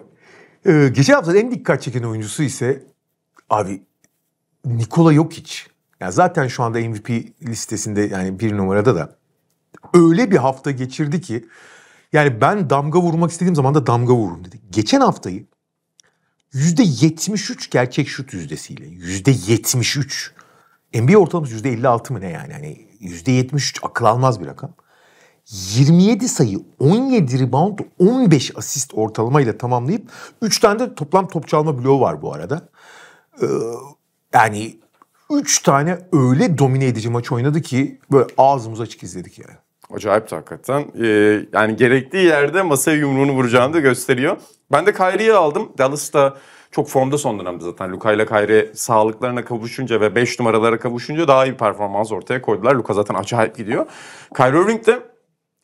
Ee, geçen hafta en dikkat çeken oyuncusu ise abi Nikola Jokic. Yani zaten şu anda MVP listesinde yani bir numarada da öyle bir hafta geçirdi ki yani ben damga vurmak istediğim zaman da damga vururum dedi. Geçen haftayı %73 gerçek şut yüzdesiyle. %73. NBA ortalaması %56 mı ne yani? yani %73 akıl almaz bir rakam. 27 sayı, 17 rebound, 15 asist ortalamayla tamamlayıp 3 tane de toplam top çalma bloğu var bu arada. Ee, yani 3 tane öyle domine edici maç oynadı ki böyle ağzımız açık izledik yani. Acayip hakikaten. Ee, yani gerektiği yerde masaya yumruğunu vuracağını da gösteriyor. Ben de Kyrie'yi aldım. Dallas'ta çok formda son dönemde zaten. Luka ile Kyrie sağlıklarına kavuşunca ve 5 numaralara kavuşunca daha iyi performans ortaya koydular. Luka zaten acayip gidiyor. Kyrie Irving de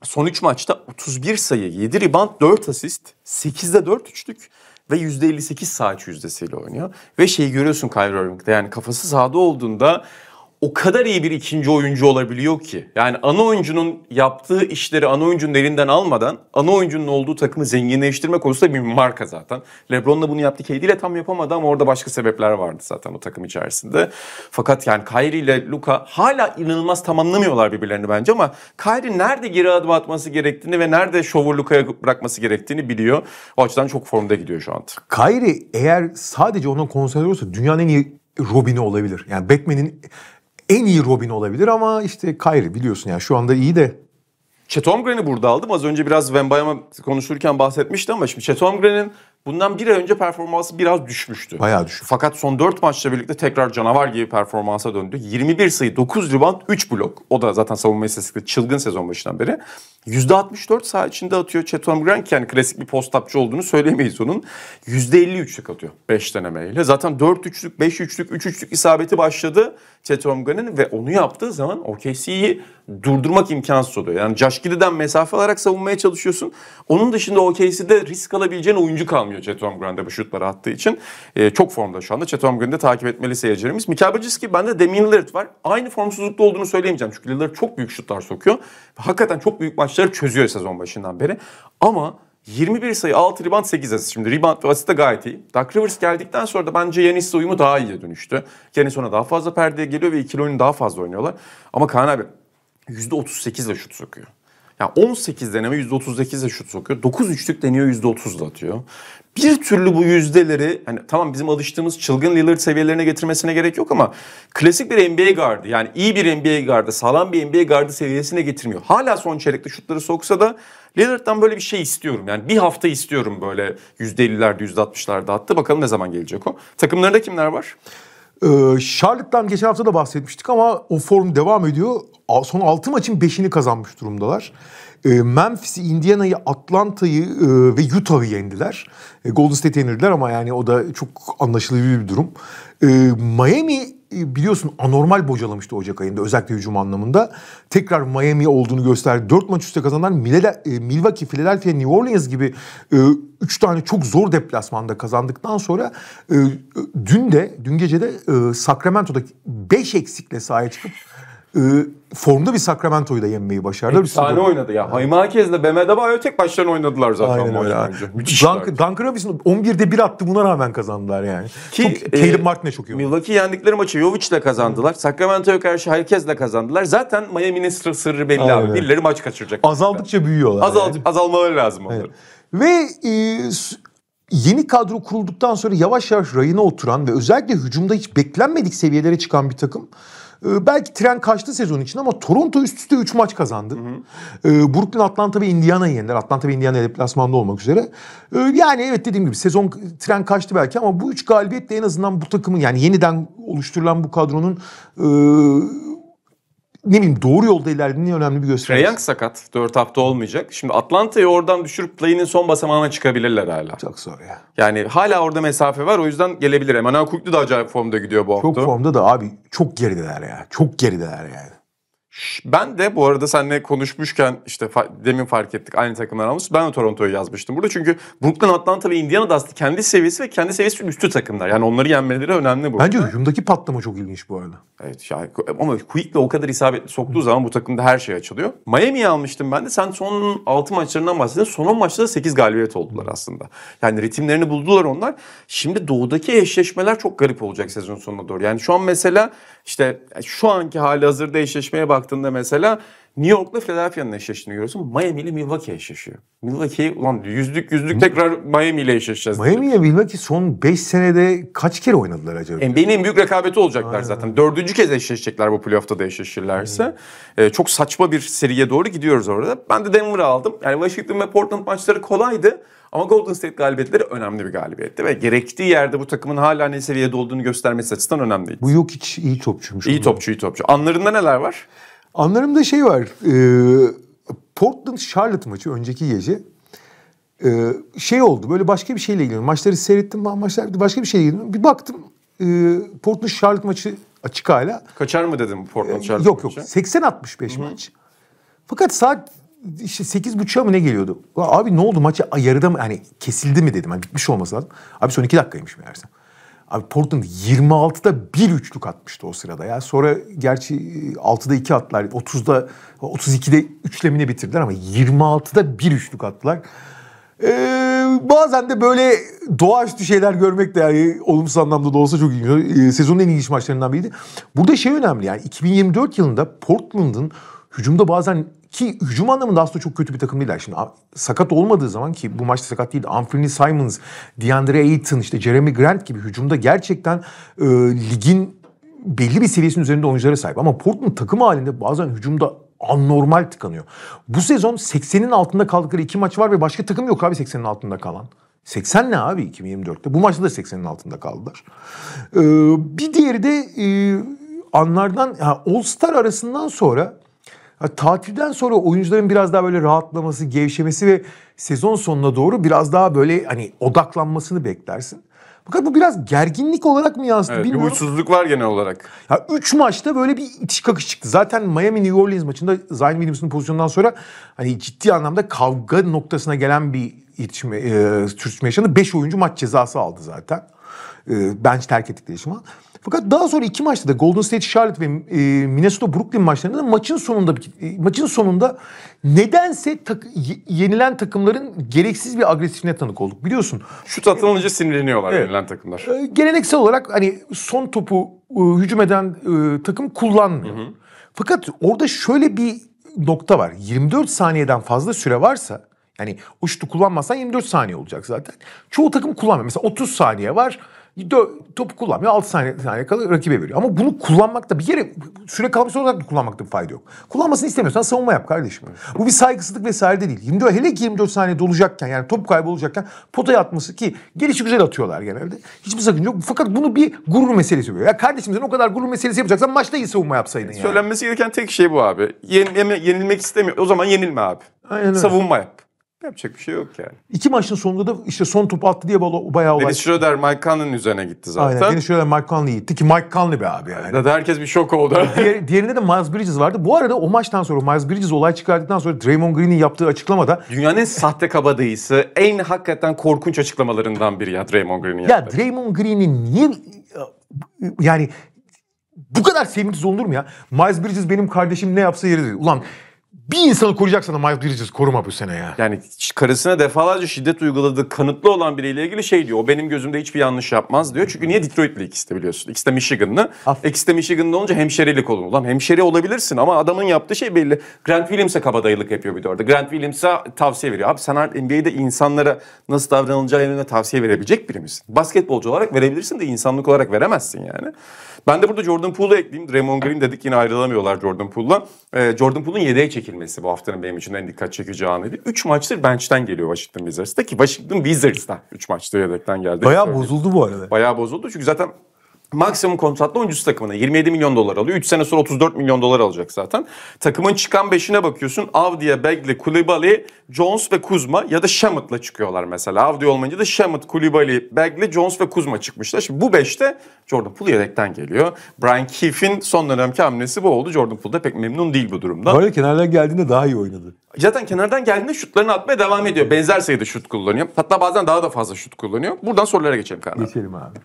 Son 3 maçta 31 sayı, 7 rebound, 4 asist, 8'de 4 üçlük ve %58 saat yüzdesiyle oynuyor. Ve şeyi görüyorsun Kyrie Irving'de yani kafası sahada olduğunda o kadar iyi bir ikinci oyuncu olabiliyor ki. Yani ana oyuncunun yaptığı işleri ana oyuncunun elinden almadan ana oyuncunun olduğu takımı zenginleştirme konusunda bir marka zaten. LeBron da bunu yaptı. KD ile tam yapamadı ama orada başka sebepler vardı zaten o takım içerisinde. Fakat yani Kyrie ile Luka hala inanılmaz tamamlamıyorlar birbirlerini bence ama Kyrie nerede geri adım atması gerektiğini ve nerede şovur Luka'ya bırakması gerektiğini biliyor. O açıdan çok formda gidiyor şu an. Kyrie eğer sadece ona konsantre olursa dünyanın en iyi Robin'i olabilir. Yani Batman'in en iyi Robin olabilir ama işte Kyrie biliyorsun yani şu anda iyi de. Chet Holmgren'i burada aldım. Az önce biraz Wembayama konuşurken bahsetmiştim ama şimdi Chet Holmgren'in bundan bir ay önce performansı biraz düşmüştü. Bayağı düşük. Fakat son 4 maçla birlikte tekrar canavar gibi performansa döndü. 21 sayı, 9 rebound, 3 blok. O da zaten savunma istatistikleri çılgın sezon başından beri. %64 saha içinde atıyor. Chetom Grant ki yani klasik bir postapçı olduğunu söylemeyiz onun. %53'lük atıyor 5 denemeyle. Zaten 4 üçlük, 5 üçlük, 3 üçlük isabeti başladı Chetom Grant'in ve onu yaptığı zaman OKC'yi durdurmak imkansız oluyor. Yani Josh Giddy'den mesafe alarak savunmaya çalışıyorsun. Onun dışında OKC'de risk alabileceğin oyuncu kalmıyor Chetom Grant'e bu şutları attığı için. ee, çok formda şu anda. Chetom Grant'i takip etmeli seyircilerimiz. Mikael Baciski bende Damian Lillard var. Aynı formsuzlukta olduğunu söyleyemeyeceğim. Çünkü Lillard çok büyük şutlar sokuyor. Hakikaten çok büyük maç maçları çözüyor sezon başından beri. Ama 21 sayı, 6 rebound, 8 asist. Şimdi rebound ve asist de gayet iyi. Dark Rivers geldikten sonra da bence Yanis'le uyumu daha iyiye dönüştü. Yanis ona daha fazla perdeye geliyor ve ikili oyunu daha fazla oynuyorlar. Ama Kaan abi %38 ile şut sokuyor. Yani 18 deneme 38'e şut sokuyor. 9 üçlük deniyor %30'la atıyor. Bir türlü bu yüzdeleri hani tamam bizim alıştığımız çılgın Lillard seviyelerine getirmesine gerek yok ama klasik bir NBA gardı yani iyi bir NBA gardı, sağlam bir NBA gardı seviyesine getirmiyor. Hala son çeyrekte şutları soksa da Lillard'dan böyle bir şey istiyorum. Yani bir hafta istiyorum böyle %50'lerde %60'larda attı. Bakalım ne zaman gelecek o. Takımlarında kimler var? Ee, Charlotte'dan geçen hafta da bahsetmiştik ama o form devam ediyor. Son 6 maçın 5'ini kazanmış durumdalar. Ee, Memphis'i, Indiana'yı, Atlanta'yı e, ve Utah'ı yendiler. E, Golden State'i yenirdiler ama yani o da çok anlaşılır bir durum. Ee, Miami e, biliyorsun anormal bocalamıştı Ocak ayında özellikle hücum anlamında. Tekrar Miami olduğunu gösterdi. Dört maç üstte kazanan e, Milwaukee, Philadelphia, New Orleans gibi e, üç tane çok zor deplasmanda kazandıktan sonra dün de, dün gece de Sacramento'da beş eksikle sahaya çıkıp e, formda bir Sacramento'yu da yenmeyi başardılar. Efsane oynadı ya. Hayma Herkes'le Bemeda Bayo tek başlarına oynadılar zaten Aynen öyle. Müthiş. bence. Müthişler. Dunk, Robinson 11'de 1 attı buna rağmen kazandılar yani. Ki, çok, e, Caleb Martin de çok iyi Milwaukee yendikleri maçı Jovic'le kazandılar. Sacramento'ya karşı herkesle kazandılar. Zaten Miami'nin sırrı, sırrı belli Aynen. abi. Birileri maç kaçıracak. Azaldıkça yani. büyüyorlar. Azal, yani. Azalmaları lazım onların. Ve e, yeni kadro kurulduktan sonra yavaş yavaş rayına oturan ve özellikle hücumda hiç beklenmedik seviyelere çıkan bir takım ee, belki tren kaçtı sezon için ama Toronto üst üste 3 maç kazandı. Hı hı. Ee, Brooklyn, Atlanta ve Indiana'yı yendiler. Atlanta ve Indiana deplasmanda olmak üzere. Ee, yani evet dediğim gibi sezon tren kaçtı belki ama bu üç galibiyetle en azından bu takımın yani yeniden oluşturulan bu kadronun ne bileyim doğru yolda ilerlediğini önemli bir gösterge. Young sakat. 4 hafta olmayacak. Şimdi Atlanta'yı oradan düşürüp play'inin son basamağına çıkabilirler hala. Çok zor ya. Yani hala orada mesafe var o yüzden gelebilir. Emmanuel Kuklu da acayip formda gidiyor bu hafta. Çok formda da abi çok gerideler ya. Çok gerideler yani. Ben de bu arada seninle konuşmuşken işte fa- demin fark ettik aynı takımlar almış. Ben de Toronto'yu yazmıştım burada. Çünkü Brooklyn, Atlanta ve Indiana da aslında kendi seviyesi ve kendi seviyesi üstü takımlar. Yani onları yenmeleri önemli bu. Bence hücumdaki patlama çok ilginç bu arada. Evet yani, ama Quick'le o kadar isabetli soktuğu zaman bu takımda her şey açılıyor. Miami'yi almıştım ben de. Sen son 6 maçlarından bahsedin. Son 10 maçta da 8 galibiyet oldular aslında. Yani ritimlerini buldular onlar. Şimdi doğudaki eşleşmeler çok garip olacak sezon sonuna doğru. Yani şu an mesela işte şu anki hali hazırda eşleşmeye bak baktığında mesela New York'la Philadelphia'nın eşleştiğini görüyorsun. Miami ile Milwaukee eşleşiyor. Milwaukee ulan yüzdük yüzdük tekrar Miami ile eşleşeceğiz. Miami ile Milwaukee son 5 senede kaç kere oynadılar acaba? NBA'nin en büyük rekabeti olacaklar Aynen. zaten. Dördüncü kez eşleşecekler bu playoff'ta da eşleşirlerse. Ee, çok saçma bir seriye doğru gidiyoruz orada. Ben de Denver'ı aldım. Yani Washington ve Portland maçları kolaydı. Ama Golden State galibiyetleri önemli bir galibiyetti ve gerektiği yerde bu takımın hala ne seviyede olduğunu göstermesi açısından önemliydi. Bu yok hiç iyi topçuymuş. İyi topçu, iyi topçu. Anlarında neler var? Anlarımda şey var. E, Portland Charlotte maçı önceki gece e, şey oldu. Böyle başka bir şeyle ilgili. Maçları seyrettim ben maçlar başka bir şeyle ilgili. Bir baktım e, Portland Charlotte maçı açık hala. Kaçar mı dedim Portland e, Charlotte Yok yok. 80-65 maç. Fakat saat işte 8.30'a mı ne geliyordu? Abi ne oldu maçı yarıda mı hani kesildi mi dedim. Hani bitmiş olması lazım. Abi son 2 dakikaymış meğerse. Abi Portland 26'da 1 üçlük atmıştı o sırada ya. Sonra gerçi 6'da e, 2 attılar. 30'da 32'de üçlemini bitirdiler ama 26'da 1 üçlük attılar. Ee, bazen de böyle doğaüstü şeyler görmek de yani olumsuz anlamda da olsa çok ilginç. Ee, sezonun en ilginç maçlarından biriydi. Burada şey önemli yani 2024 yılında Portland'ın hücumda bazen ki hücum anlamında aslında çok kötü bir takım değiller. Şimdi sakat olmadığı zaman ki bu maçta sakat değildi. Anthony Simons, DeAndre Ayton, işte Jeremy Grant gibi hücumda gerçekten e, ligin belli bir seviyesinin üzerinde oyunculara sahip. Ama Portland takım halinde bazen hücumda anormal tıkanıyor. Bu sezon 80'in altında kaldıkları iki maç var ve başka takım yok abi 80'in altında kalan. 80 ne abi 2024'te? Bu maçta da 80'in altında kaldılar. Ee, bir diğeri de e, anlardan yani All Star arasından sonra tatilden sonra oyuncuların biraz daha böyle rahatlaması, gevşemesi ve sezon sonuna doğru biraz daha böyle hani odaklanmasını beklersin. Fakat bu biraz gerginlik olarak mı yansıdı evet, bilmiyorum. Bir huysuzluk var genel olarak. Ya 3 maçta böyle bir itiş kakış çıktı. Zaten Miami New Orleans maçında Zion Williamson'ın pozisyonundan sonra hani ciddi anlamda kavga noktasına gelen bir itişme, e, sürtüşme yaşandı. 5 oyuncu maç cezası aldı zaten. E, bench terk ettikleri zaman. Fakat daha sonra iki maçta da Golden State Charlotte ve e, Minnesota Brooklyn maçlarında da maçın sonunda e, maçın sonunda nedense tak, yenilen takımların gereksiz bir agresifine tanık olduk. Biliyorsun. Şut atılınca sinirleniyorlar evet. yenilen takımlar. E, geleneksel olarak hani son topu hücum eden takım kullanmıyor. Hı hı. Fakat orada şöyle bir nokta var. 24 saniyeden fazla süre varsa yani o şutu kullanmazsan 24 saniye olacak zaten. Çoğu takım kullanmıyor. Mesela 30 saniye var. Topu kullanmıyor 6 saniye, saniye kalır rakibe veriyor. Ama bunu kullanmakta bir yere süre kalmış olarak da kullanmakta bir fayda yok. Kullanmasını istemiyorsan savunma yap kardeşim. Bu bir saygısızlık vesaire de değil. 24, hele ki 24 saniye dolacakken yani top kaybolacakken potaya atması ki gelişi güzel atıyorlar genelde. Hiçbir sakınca yok. Fakat bunu bir gurur meselesi oluyor. Ya kardeşim sen o kadar gurur meselesi yapacaksan maçta iyi savunma yapsaydın yani. Söylenmesi gereken tek şey bu abi. Yenilme, yenilmek istemiyor. O zaman yenilme abi. Aynen öyle. Savunma yap. Yapacak bir şey yok yani. İki maçın sonunda da işte son top attı diye bayağı olay. Dennis Schroeder Mike Conley'nin üzerine gitti zaten. Aynen Dennis Schroeder Mike Conley'i gitti ki Mike Conley be abi yani. Zaten herkes bir şok oldu. Diğer, diğerinde de Miles Bridges vardı. Bu arada o maçtan sonra Miles Bridges olay çıkardıktan sonra Draymond Green'in yaptığı açıklamada... Dünyanın en sahte kabadayısı, en hakikaten korkunç açıklamalarından biri ya Draymond Green'in yaptığı. Ya Draymond Green'in niye... Yani bu kadar sevimsiz olur mu ya? Miles Bridges benim kardeşim ne yapsa yeridir. Ulan bir insanı koruyacaksan da Miles Bridges koruma bu sene ya. Yani karısına defalarca şiddet uyguladığı kanıtlı olan biriyle ilgili şey diyor. O benim gözümde hiçbir yanlış yapmaz diyor. Çünkü niye Detroit'li ikisi de biliyorsun. İkisi de Michigan'lı. İkisi de Michigan'lı olunca hemşerilik olur. Ulan hemşeri olabilirsin ama adamın yaptığı şey belli. Grant Williams'e kabadayılık yapıyor bir de orada. Grant Williams'a tavsiye veriyor. Abi sen NBA'de insanlara nasıl davranılacağı yönünde tavsiye verebilecek biri misin? Basketbolcu olarak verebilirsin de insanlık olarak veremezsin yani. Ben de burada Jordan Poole'u ekleyeyim. Draymond Green dedik yine ayrılamıyorlar Jordan Poole'la. Ee, Jordan Poole'un yedeğe çekilmesi bu haftanın benim için en dikkat çekici anıydı. 3 maçtır bench'ten geliyor Washington Wizards'ta ki Washington Wizards'ta 3 maçtır yedekten geldi. Bayağı bozuldu bu arada. Bayağı bozuldu çünkü zaten Maksimum kontratlı oyuncusu takımına 27 milyon dolar alıyor. 3 sene sonra 34 milyon dolar alacak zaten. Takımın çıkan 5'ine bakıyorsun. Avdiye, Bagley, Kulibali, Jones ve Kuzma ya da Shamit'la çıkıyorlar mesela. Avdiye olmayınca da Shamit, Kulibali, Bagley, Jones ve Kuzma çıkmışlar. Şimdi bu 5'te Jordan Poole yedekten geliyor. Brian Keefe'in son dönemki hamlesi bu oldu. Jordan Poole da pek memnun değil bu durumda. Böyle kenardan geldiğinde daha iyi oynadı. Zaten kenardan geldiğinde şutlarını atmaya devam ediyor. Benzer sayıda şut kullanıyor. Hatta bazen daha da fazla şut kullanıyor. Buradan sorulara geçelim Kaan Geçelim abi.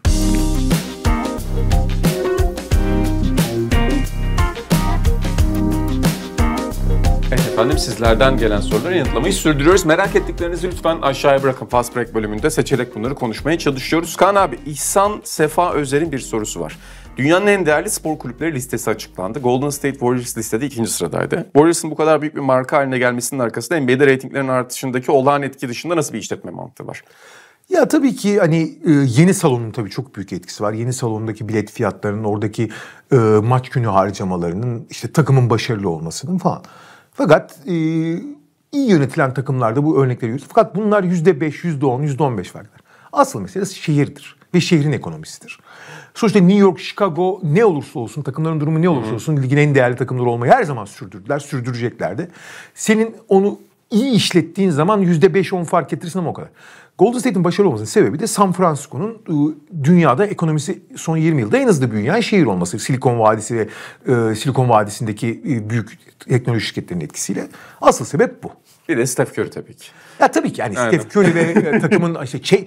efendim. Sizlerden gelen soruları yanıtlamayı sürdürüyoruz. Merak ettiklerinizi lütfen aşağıya bırakın. Fast Break bölümünde seçerek bunları konuşmaya çalışıyoruz. Kaan abi, İhsan Sefa Özer'in bir sorusu var. Dünyanın en değerli spor kulüpleri listesi açıklandı. Golden State Warriors listede ikinci sıradaydı. Warriors'ın bu kadar büyük bir marka haline gelmesinin arkasında NBA'de reytinglerin artışındaki olağan etki dışında nasıl bir işletme mantığı var? Ya tabii ki hani e, yeni salonun tabii çok büyük etkisi var. Yeni salondaki bilet fiyatlarının, oradaki e, maç günü harcamalarının, işte takımın başarılı olmasının falan. Fakat e, iyi yönetilen takımlarda bu örnekleri görüyoruz. Fakat bunlar %5, %10, %15 vergiler. Asıl mesele şehirdir ve şehrin ekonomisidir. Sonuçta New York, Chicago ne olursa olsun, takımların durumu ne olursa olsun ligin en değerli takımları olmayı her zaman sürdürdüler, sürdüreceklerdi. Senin onu iyi işlettiğin zaman %5-10 fark ettirirsin ama o kadar. Golden State'in başarılı olmasının sebebi de San Francisco'nun e, dünyada ekonomisi son 20 yılda en hızlı büyüyen şehir olması. Silikon Vadisi ve e, Silikon Vadisi'ndeki e, büyük teknoloji şirketlerinin etkisiyle. Asıl sebep bu. Bir de Steph Curry tabii ki. Ya tabii ki yani Aynen. Steph Curry ve e, takımın işte Chase,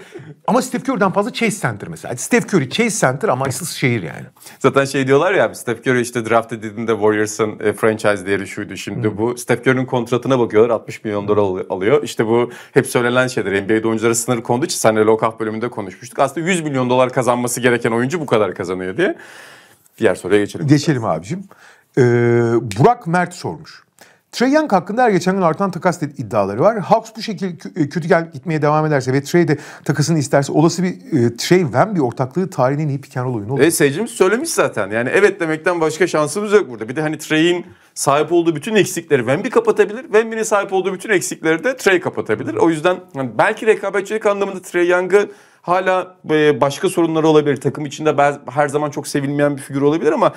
ama Steph Curry'den fazla Chase Center mesela. Steph Curry Chase Center ama asıl şehir yani. Zaten şey diyorlar ya Steph Curry işte draft edildiğinde Warriors'ın e, franchise değeri şuydu şimdi hmm. bu. Steph Curry'nin kontratına bakıyorlar 60 milyon dolar alıyor. İşte bu hep söylenen şeyler. NBA'de oyunculara sınırı konduğu için seninle Lockout bölümünde konuşmuştuk. Aslında 100 milyon dolar kazanması gereken oyuncu bu kadar kazanıyor diye. Diğer soruya geçelim. Geçelim biraz. abicim. Ee, Burak Mert sormuş. Trey Young hakkında her geçen gün artan takas iddiaları var. Hawks bu şekilde kötü gel gitmeye devam ederse ve Trey de takasını isterse olası bir e, Trey bir ortaklığı tarihinin iyi pick and oyunu olur. E, seyircimiz söylemiş zaten. Yani evet demekten başka şansımız yok burada. Bir de hani Trey'in sahip olduğu bütün eksikleri Wemby kapatabilir. Wemby'nin sahip olduğu bütün eksikleri de Trey kapatabilir. O yüzden yani belki rekabetçilik anlamında Trey Young'ı hala e, başka sorunları olabilir. Takım içinde her zaman çok sevilmeyen bir figür olabilir ama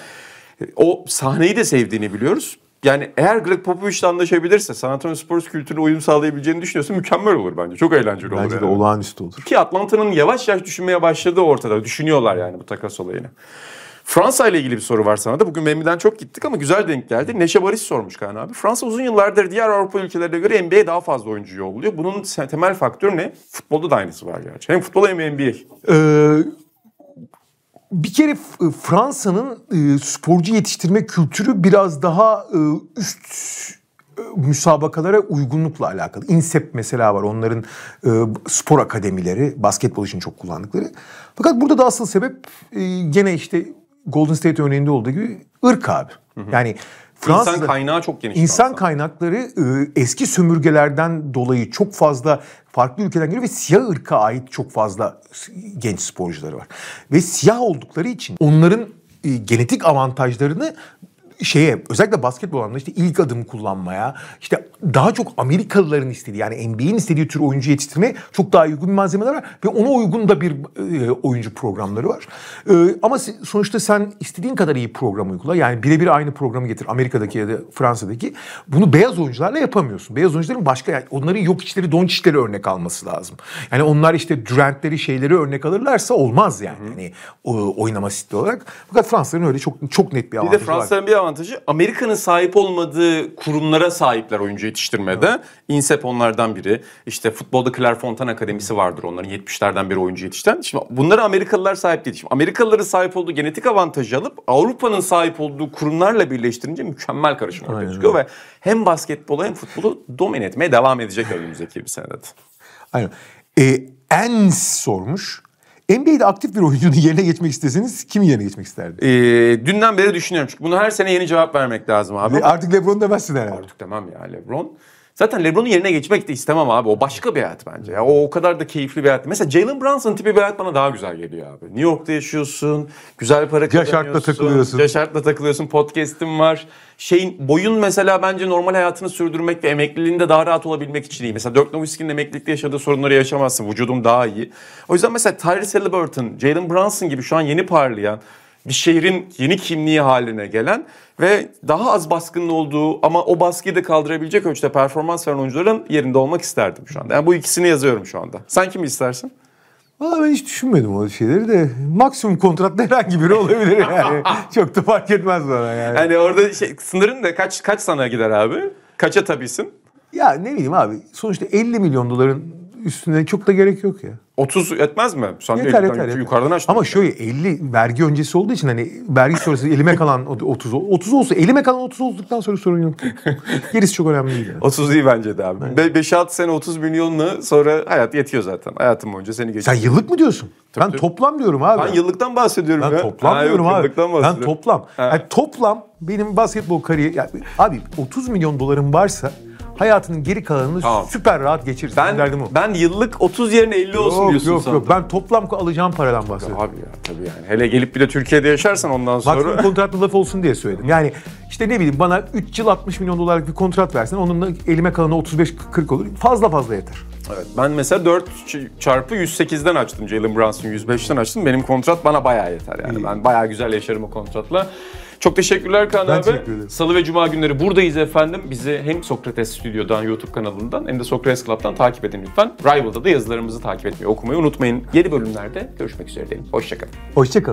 e, o sahneyi de sevdiğini biliyoruz. Yani eğer Greg Popovich'le anlaşabilirse, San Antonio Spurs kültürüne uyum sağlayabileceğini düşünüyorsun, mükemmel olur bence. Çok eğlenceli bence olur. Bence de yani. olağanüstü olur. Ki Atlanta'nın yavaş yavaş düşünmeye başladığı ortada. Düşünüyorlar yani bu takas olayını. Fransa ile ilgili bir soru var sana da. Bugün Memmi'den çok gittik ama güzel denk geldi. Neşe Barış sormuş Kaan abi. Fransa uzun yıllardır diğer Avrupa ülkelerine göre NBA'ye daha fazla oyuncu yolluyor. Bunun temel faktörü ne? Futbolda da aynısı var gerçi. Hem futbol hem NBA. Ee, bir kere e, Fransa'nın e, sporcu yetiştirme kültürü biraz daha e, üst e, müsabakalara uygunlukla alakalı. Insep mesela var onların e, spor akademileri, basketbol için çok kullandıkları. Fakat burada da asıl sebep e, gene işte Golden State örneğinde olduğu gibi ırk abi. Hı hı. Yani Fransa insan kaynağı çok geniş. İnsan kaynakları e, eski sömürgelerden dolayı çok fazla farklı ülkeden geliyor ve siyah ırka ait çok fazla genç sporcuları var. Ve siyah oldukları için onların e, genetik avantajlarını şeye özellikle basketbol anlamında işte ilk adım kullanmaya işte daha çok Amerikalıların istediği yani NBA'in istediği tür oyuncu yetiştirme çok daha uygun bir malzemeler var ve ona uygun da bir e, oyuncu programları var. E, ama sonuçta sen istediğin kadar iyi program uygula yani birebir aynı programı getir Amerika'daki ya da Fransa'daki bunu beyaz oyuncularla yapamıyorsun. Beyaz oyuncuların başka yani onların yok içleri don içleri örnek alması lazım. Yani onlar işte Durant'leri şeyleri örnek alırlarsa olmaz yani. Hı. Hani, o, oynama stili olarak. Fakat Fransızların öyle çok çok net bir avantajı var. Bir de Fransa'nın bir avantajı avantajı Amerika'nın sahip olmadığı kurumlara sahipler oyuncu yetiştirmede. Evet. INSEP onlardan biri. İşte futbolda Claire Akademisi vardır onların 70'lerden beri oyuncu yetiştiren. Şimdi bunları Amerikalılar sahip değil. Şimdi Amerikalıların sahip olduğu genetik avantajı alıp Avrupa'nın sahip olduğu kurumlarla birleştirince mükemmel karışım ortaya çıkıyor ve hem basketbolu hem futbolu domine etmeye devam edecek önümüzdeki bir senede. Aynen. Ee, en sormuş NBA'de aktif bir oyuncunun yerine geçmek isteseniz kim yerine geçmek isterdi? Ee, dünden beri düşünüyorum çünkü bunu her sene yeni cevap vermek lazım abi. artık LeBron demezsin herhalde. Artık tamam ya LeBron. Zaten LeBron'un yerine geçmek de istemem abi. O başka bir hayat bence. Ya. O, o kadar da keyifli bir hayat. Mesela Jalen Brunson tipi bir hayat bana daha güzel geliyor abi. New York'ta yaşıyorsun. Güzel para kazanıyorsun. Yaşartla takılıyorsun. Yaşartla takılıyorsun. Podcast'im var. Şeyin, boyun mesela bence normal hayatını sürdürmek ve emekliliğinde daha rahat olabilmek için iyi. Mesela Dirk Nowitzki'nin emeklilikte yaşadığı sorunları yaşamazsın. Vücudum daha iyi. O yüzden mesela Tyrese Halliburton, Jalen Brunson gibi şu an yeni parlayan bir şehrin yeni kimliği haline gelen ve daha az baskının olduğu ama o baskıyı da kaldırabilecek ölçüde performans veren oyuncuların yerinde olmak isterdim şu anda. Yani bu ikisini yazıyorum şu anda. Sen kimi istersin? Valla ben hiç düşünmedim o şeyleri de. Maksimum kontratlı herhangi biri olabilir yani. Çok da fark etmez bana yani. Yani orada şey, sınırın da kaç kaç sana gider abi? Kaça tabisin? Ya ne bileyim abi sonuçta 50 milyon doların üstüne çok da gerek yok ya. 30 yetmez mi? Sen yeter, yeter, yeter. yukarıdan açtın. Ama şöyle 50 vergi öncesi olduğu için hani vergi sonrası elime kalan 30 30 olsa elime kalan 30 olduktan sonra sorun yok. Gerisi çok önemli değil. Yani. 30 iyi bence de abi. 5-6 yani. sene 30 milyonla sonra hayat yetiyor zaten. Hayatım boyunca seni geçiyor. Sen yıllık mı diyorsun? Tabii, ben tabii. toplam diyorum abi. Ben yıllıktan bahsediyorum ben ya. Toplam ha, diyorum yok, abi. Ben toplam. Ha. Yani toplam benim basketbol kariyeri... Yani, abi 30 milyon dolarım varsa hayatının geri kalanını Tamam. süper rahat geçirirsin. Ben, derdim o. ben yıllık 30 yerine 50 olsun Yok diyorsun yok sandım. yok. Ben toplam alacağım paradan bahsediyorum. Abi ya tabii yani. Hele gelip bir de Türkiye'de yaşarsan ondan Maksimum sonra. kontratlı laf olsun diye söyledim. Yani işte ne bileyim bana 3 yıl 60 milyon dolarlık bir kontrat versen onunla elime kalanı 35-40 olur. Fazla fazla yeter. evet, ben mesela 4 çarpı 108'den açtım. Jalen Brunson 105'ten açtım. Benim kontrat bana bayağı yeter yani. Ben bayağı güzel yaşarım o kontratla. Çok teşekkürler Kaan ben abi. Teşekkür ederim. Salı ve Cuma günleri buradayız efendim. Bizi hem Sokrates Stüdyo'dan YouTube kanalından hem de Sokrates Club'dan takip edin lütfen. Rival'da da yazılarımızı takip etmeyi, okumayı unutmayın. Yeni bölümlerde görüşmek üzere diyelim. Hoşçakalın. Hoşçakalın.